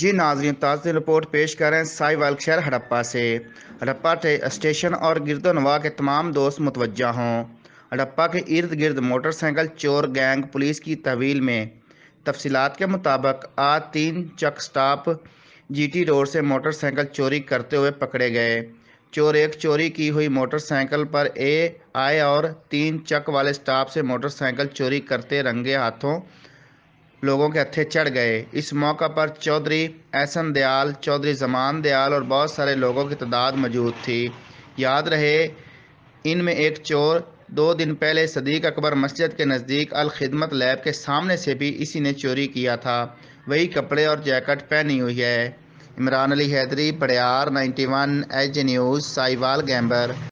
जी नाजरीन ताज़ी रिपोर्ट पेश कर रहे हैं शहर हड़प्पा से हड़प्पा स्टेशन और गिरदोनवा के तमाम दोस्त मुतवजा हों हड़प्पा के इर्द गिर्द मोटरसाइकिल चोर गैंग पुलिस की तवील में तफसीत के मुताबिक आज तीन चक स्टाप जीटी रोड से मोटरसाइकिल चोरी करते हुए पकड़े गए चोर एक चोरी की हुई मोटरसाइकिल पर ए आए और तीन चक वाले स्टाफ से मोटरसाइकिल चोरी करते रंगे हाथों लोगों के हथे चढ़ गए इस मौका पर चौधरी एहसन दयाल चौधरी जमान दयाल और बहुत सारे लोगों की तादाद मौजूद थी याद रहे इनमें एक चोर दो दिन पहले सदीक अकबर मस्जिद के नज़दीक अलखिदमत लैब के सामने से भी इसी ने चोरी किया था वही कपड़े और जैकेट पहनी हुई है Imran Ali Haideri ninety 91 H news Sahiwal Gamber